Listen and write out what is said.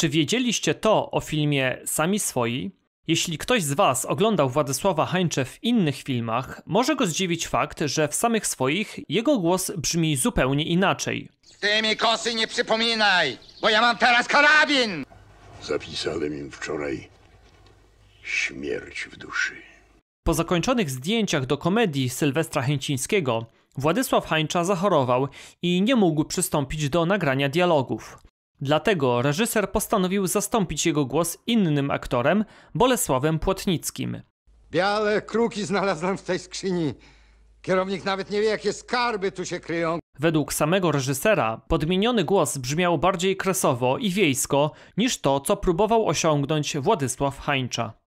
Czy wiedzieliście to o filmie Sami Swoi? Jeśli ktoś z Was oglądał Władysława Hańcze w innych filmach, może go zdziwić fakt, że w samych swoich jego głos brzmi zupełnie inaczej. Ty mi kosy nie przypominaj, bo ja mam teraz karabin! Zapisałem im wczoraj śmierć w duszy. Po zakończonych zdjęciach do komedii Sylwestra Chęcińskiego, Władysław Hańcza zachorował i nie mógł przystąpić do nagrania dialogów. Dlatego reżyser postanowił zastąpić jego głos innym aktorem, Bolesławem Płotnickim. Białe kruki znalazłem w tej skrzyni. Kierownik nawet nie wie, jakie skarby tu się kryją. Według samego reżysera podmieniony głos brzmiał bardziej kresowo i wiejsko niż to, co próbował osiągnąć Władysław Hańcza.